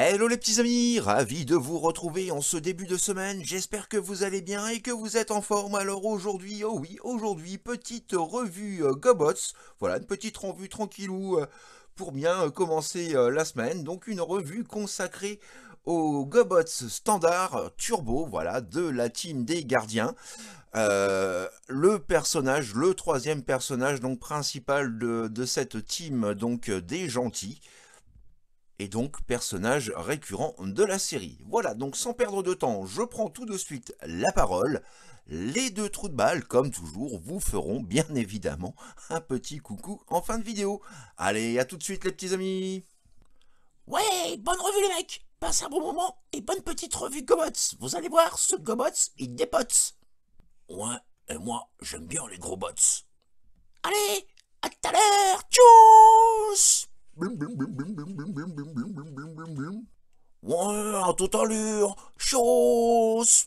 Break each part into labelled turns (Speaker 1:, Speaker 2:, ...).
Speaker 1: Hello les petits amis, ravi de vous retrouver en ce début de semaine, j'espère que vous allez bien et que vous êtes en forme. Alors aujourd'hui, oh oui, aujourd'hui, petite revue euh, Gobots, voilà, une petite revue tranquillou euh, pour bien euh, commencer la semaine. Donc une revue consacrée aux Gobots standard turbo, voilà, de la team des gardiens. le personnage, le troisième personnage donc principal de, de cette team donc des gentils et donc personnage récurrent de la série. Voilà, donc sans perdre de temps, je prends tout de suite la parole. Les deux trous de balle, comme toujours, vous feront bien évidemment un petit coucou en fin de vidéo. Allez, à tout de suite les petits amis Ouais, bonne revue les mecs Passez un bon moment et bonne petite revue Gobots Vous allez voir, ce Gobots, il dépote Ouais, et moi, j'aime bien les gros bots Allez, à tout à l'heure Tchuss Ouais, à toute allure. Chose.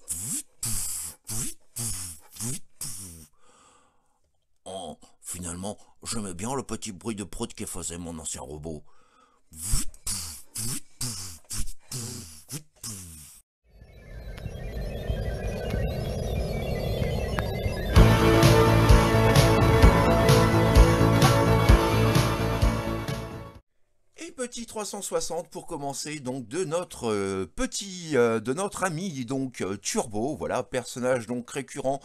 Speaker 1: Oh, finalement, j'aimais bien le petit bruit de prout qui faisait mon ancien robot. petit 360 pour commencer donc de notre euh, petit euh, de notre ami donc euh, Turbo voilà personnage donc récurrent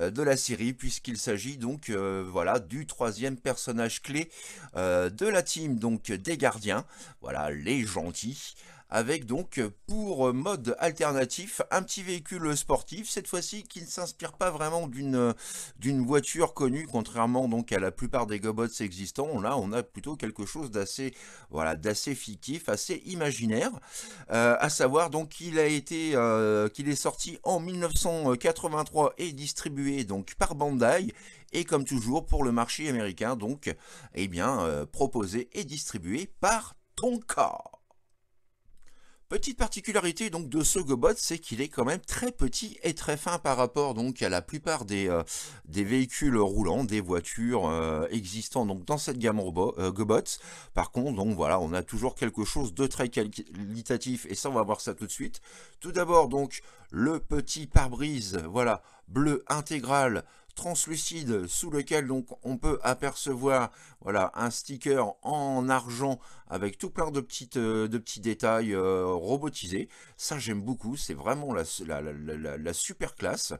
Speaker 1: de la série puisqu'il s'agit donc voilà du troisième personnage clé de la team donc des gardiens voilà les gentils avec donc euh, pour euh, mode alternatif un petit véhicule sportif, cette fois-ci qui ne s'inspire pas vraiment euh, d'une voiture connue, contrairement donc à la plupart des gobots existants. Là, on a plutôt quelque chose d'assez voilà d'assez fictif, assez imaginaire, à savoir donc qu'il a été qu'il est sorti en 1983 et distribué donc par Bandai et comme toujours pour le marché américain donc eh bien proposé et distribué par Tonka. Petite particularité donc de ce GoBot, c'est qu'il est quand même très petit et très fin par rapport donc à la plupart des, euh, des véhicules roulants, des voitures euh, existant donc dans cette gamme robot, euh, GoBot. Par contre, donc voilà, on a toujours quelque chose de très qualitatif et ça on va voir ça tout de suite. Tout d'abord donc le petit pare-brise, voilà, bleu intégral translucide sous lequel donc on peut apercevoir voilà un sticker en argent avec tout plein de petites euh, de petits détails euh, robotisés ça j'aime beaucoup c'est vraiment la, la, la, la super classe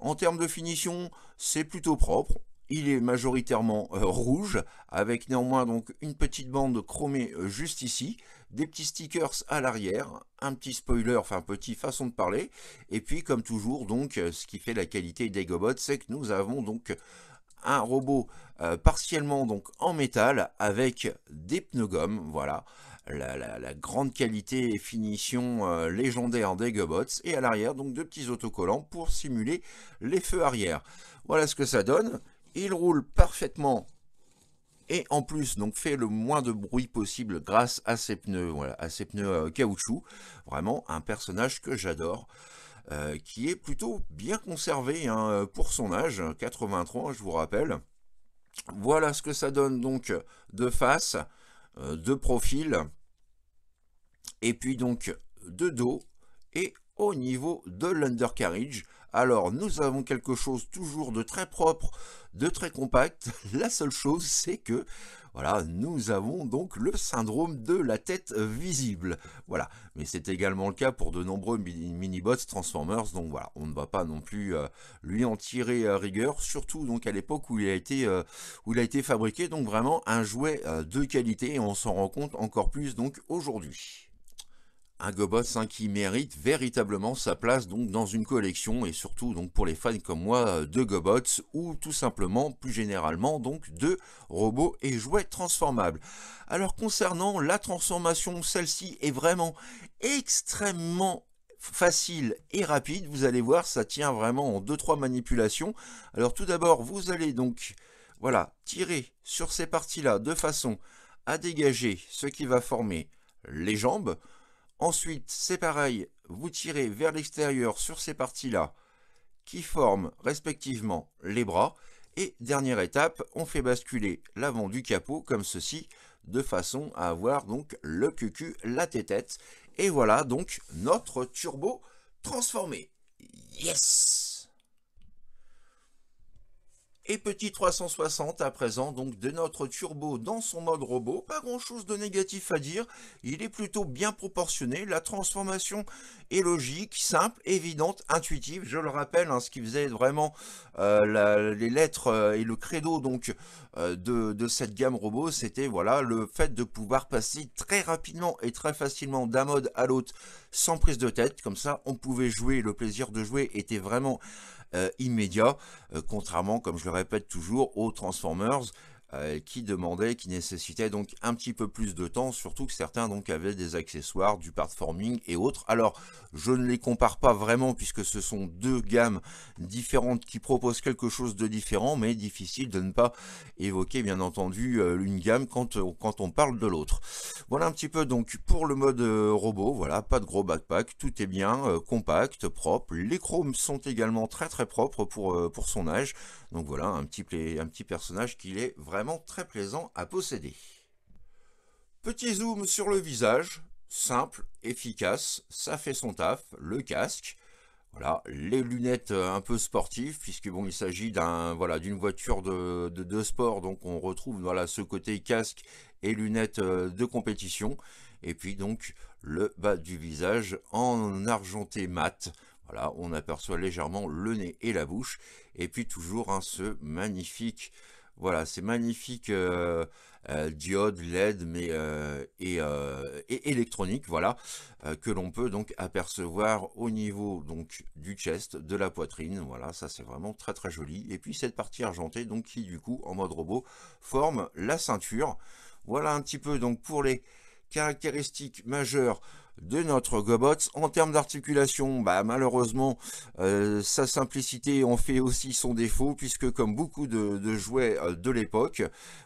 Speaker 1: en termes de finition c'est plutôt propre il est majoritairement euh, rouge, avec néanmoins donc une petite bande chromée euh, juste ici, des petits stickers à l'arrière, un petit spoiler, enfin petite façon de parler, et puis comme toujours donc euh, ce qui fait la qualité des gobots, c'est que nous avons donc un robot partiellement donc en métal avec des pneus gomme, voilà. La, grande qualité et finition légendaire des Gobots, et à l'arrière donc deux petits autocollants pour simuler les feux arrière. Voilà ce que ça donne. Il roule parfaitement et en plus donc fait le moins de bruit possible grâce à ses pneus, voilà, à ses pneus euh, caoutchouc. Vraiment un personnage que j'adore. Euh, qui est plutôt bien conservé hein, pour son âge, 83 hein, je vous rappelle. Voilà ce que ça donne donc de face, euh, de profil, et puis donc de dos, et au niveau de l'undercarriage alors, nous avons quelque chose toujours de très propre, de très compact. La seule chose, c'est que, voilà, nous avons donc le syndrome de la tête visible. Voilà, mais c'est également le cas pour de nombreux mini-bots Transformers. Donc voilà, on ne va pas non plus euh, lui en tirer euh, rigueur, surtout donc à l'époque où il a été euh, où il a été fabriqué. Donc vraiment un jouet de qualité et on s'en rend compte encore plus donc aujourd'hui un Gobots hein, qui mérite véritablement sa place donc dans une collection et surtout donc pour les fans comme moi euh, de Gobots ou tout simplement plus généralement donc de robots et jouets transformables. Alors concernant la transformation, celle-ci est vraiment extrêmement facile et rapide, vous allez voir ça tient vraiment en 2-3 manipulations. Alors tout d'abord vous allez donc voilà tirer sur ces parties là de façon à dégager ce qui va former les jambes. Ensuite, c'est pareil, vous tirez vers l'extérieur sur ces parties-là qui forment respectivement les bras. Et dernière étape, on fait basculer l'avant du capot comme ceci, de façon à avoir donc le cucu, la tête Et voilà donc notre turbo transformé. Yes et petit 360 à présent donc de notre turbo dans son mode robot, pas grand chose de négatif à dire, il est plutôt bien proportionné, la transformation est logique, simple, évidente, intuitive, je le rappelle, hein, ce qui faisait vraiment euh, les lettres euh, et le credo donc euh, de, de, cette gamme robot, c'était voilà le fait de pouvoir passer très rapidement et très facilement d'un mode à l'autre sans prise de tête, comme ça on pouvait jouer, le plaisir de jouer était vraiment euh, immédiat, euh, contrairement, comme je le répète toujours, aux Transformers euh, qui demandaient, qui nécessitaient donc un petit peu plus de temps, surtout que certains donc avaient des accessoires, du forming et autres. Alors, je ne les compare pas vraiment puisque ce sont deux gammes différentes qui proposent quelque chose de différent, mais difficile de ne pas évoquer bien entendu une gamme quand, quand on parle de l'autre. Voilà un petit peu donc pour le mode euh, robot, voilà, pas de gros backpack, tout est bien, euh, compact, propre, les chromes sont également très très propres pour, euh, pour son âge, donc voilà un petit, un petit personnage qu'il est vraiment très plaisant à posséder. Petit zoom sur le visage, simple, efficace, ça fait son taf, le casque, voilà, les lunettes euh, un peu sportives, puisque bon, il s'agit d'un voilà d'une voiture de, de, sport, donc on retrouve voilà ce côté casque et lunettes euh, de compétition, et puis donc le bas du visage en argenté mat. Voilà, on aperçoit légèrement le nez et la bouche, et puis toujours hein, ce magnifique voilà, ces magnifiques euh, euh, diodes LED mais, euh, et, électroniques, voilà, que l'on peut donc apercevoir au niveau donc du chest, de la poitrine. Voilà, ça c'est vraiment très très joli. Et puis cette partie argentée donc qui du coup en mode robot forme la ceinture. Voilà un petit peu donc pour les caractéristiques majeures de notre Gobots En termes d'articulation, bah, malheureusement, euh, sa simplicité en fait aussi son défaut, puisque comme beaucoup de, de jouets euh, de l'époque,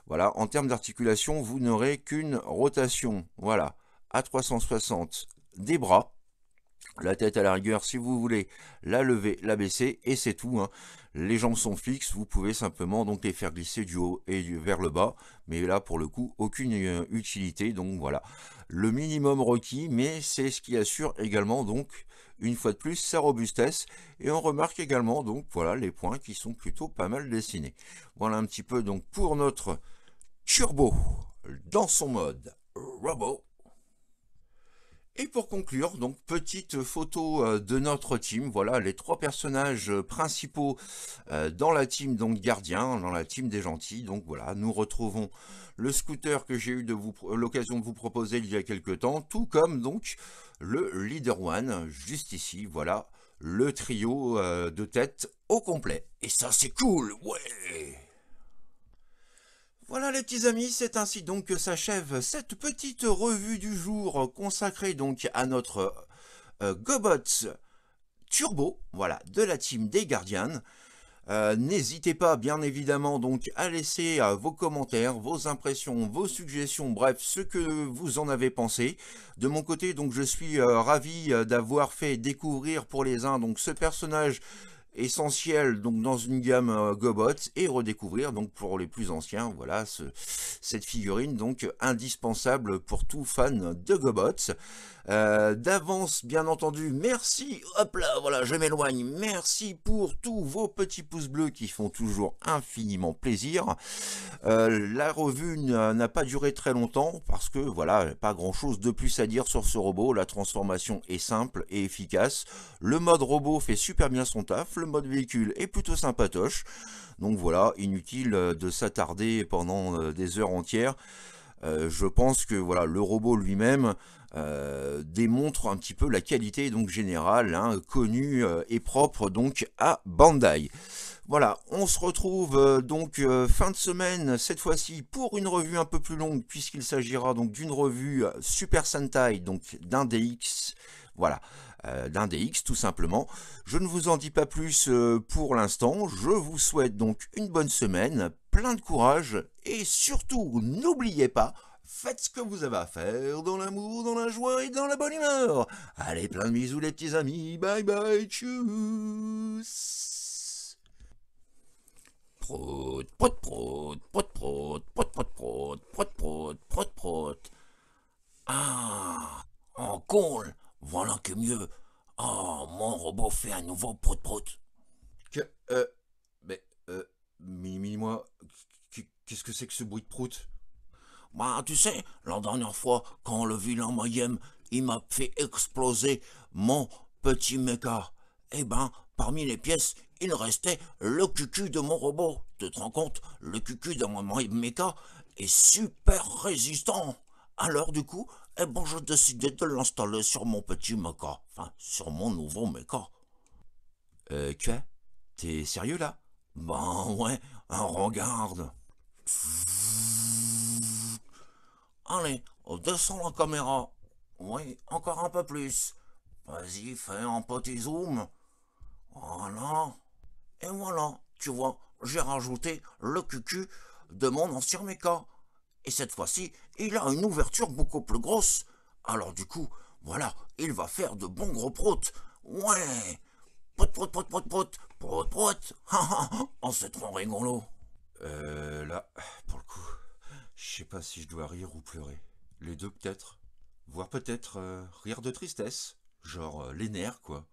Speaker 1: voilà, en termes d'articulation, vous n'aurez qu'une rotation. Voilà, à 360 des bras, la tête à la rigueur si vous voulez la lever, la baisser et c'est tout. Hein. Les jambes sont fixes, vous pouvez simplement donc les faire glisser du haut et vers le bas, mais là pour le coup aucune euh, utilité, donc voilà. Le minimum requis, mais c'est ce qui assure également donc une fois de plus sa robustesse et on remarque également donc voilà les points qui sont plutôt pas mal dessinés. Voilà un petit peu donc pour notre turbo dans son mode robot. Et pour conclure, donc petite photo euh, de notre team, voilà les trois personnages euh, principaux euh, dans la team donc gardien, dans la team des gentils. Donc voilà, nous retrouvons le scooter que j'ai eu l'occasion de vous proposer il y a quelques temps, tout comme donc le Leader One, juste ici, voilà le trio de tête au complet. Et ça c'est cool, ouais petits amis, c'est ainsi donc que s'achève cette petite revue du jour consacrée donc à notre euh, Gobots Turbo, voilà, de la team des Guardians. Euh, n'hésitez pas bien évidemment donc à laisser euh, vos commentaires, vos impressions, vos suggestions, bref ce que vous en avez pensé. De mon côté donc je suis ravi d'avoir fait découvrir pour les uns donc ce personnage essentiel donc dans une gamme euh, GoBots et redécouvrir donc pour les plus anciens voilà ce, cette figurine donc indispensable pour tout fan de Gobots. Euh, d'avance, bien entendu, merci, hop là, voilà, je m'éloigne, merci pour tous vos petits pouces bleus qui font toujours infiniment plaisir. Euh, la revue n'a pas duré très longtemps parce que, voilà, pas grand-chose de plus à dire sur ce robot, la transformation est simple et efficace, le mode robot fait super bien son taf, le mode véhicule est plutôt sympatoche, donc voilà, inutile euh, de s'attarder pendant des heures entières. je pense que voilà, le robot lui-même, euh, démontre un petit peu la qualité donc générale hein, connue euh, et propre donc à Bandai. Voilà, on se retrouve euh, donc fin de semaine cette fois-ci pour une revue un peu plus longue puisqu'il s'agira donc d'une revue Super Sentai, donc d'un DX, voilà, d'un DX tout simplement. Je ne vous en dis pas plus pour l'instant, je vous souhaite donc une bonne semaine, plein de courage et surtout n'oubliez pas, Faites ce que vous avez à faire, dans l'amour, dans la joie et dans la bonne humeur. Allez, plein de bisous les petits amis, bye bye, tchuss Prout, prout, prout, prout, prout, prout, prout, prout, prout, prout, prout, Ah, en col, voilà que mieux. Oh, mon robot fait un nouveau prout, prout. Que, euh, mais, euh, mini-moi, qu'est-ce que c'est que ce bruit de prout bah, tu sais, la dernière fois, quand le vilain moyen il m'a fait exploser mon petit Mecha, Eh ben, parmi les pièces, il restait le cucu de mon robot. Tu te rends compte, le cucu de mon Mecha est super résistant. Alors du coup, eh ben, je décidais de l'installer sur mon petit Mecha, Enfin, sur mon nouveau Mecha. »« Euh, quoi T'es sérieux là Ben ouais, regarde. Allez, oh, descend la caméra. Oui, encore un peu plus. Vas-y, fais un petit zoom. Voilà. Et voilà, tu vois, j'ai rajouté le cucu de mon ancien méca. Et cette fois-ci, il a une ouverture beaucoup plus grosse. Alors du coup, voilà, il va faire de bons gros proutes. Ouais Prout, prout, prout, prout, prout, prout, prout, Ah, oh, c'est trop rigolo. Euh, là pas si je dois rire ou pleurer. Les deux peut-être. Voire peut-être rire de tristesse. Genre les nerfs, quoi.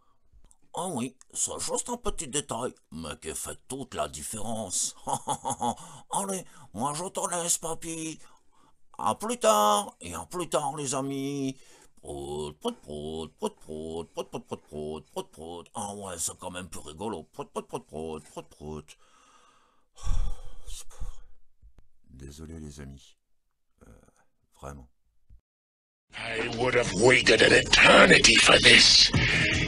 Speaker 1: Ah oui, c'est juste un petit détail, mais qui fait toute la différence. Allez, moi je te laisse, papy. À plus tard, et à plus tard, les amis. Prout, pot prout, prout, prout, prout, prout, prout, prout, prout, Ah ouais, c'est quand même plus rigolo. Prout, prout, prout, prout, prout, prout. Désolé les amis. Euh, vraiment. I would have waited an eternity for this.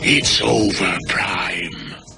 Speaker 1: It's over, Prime.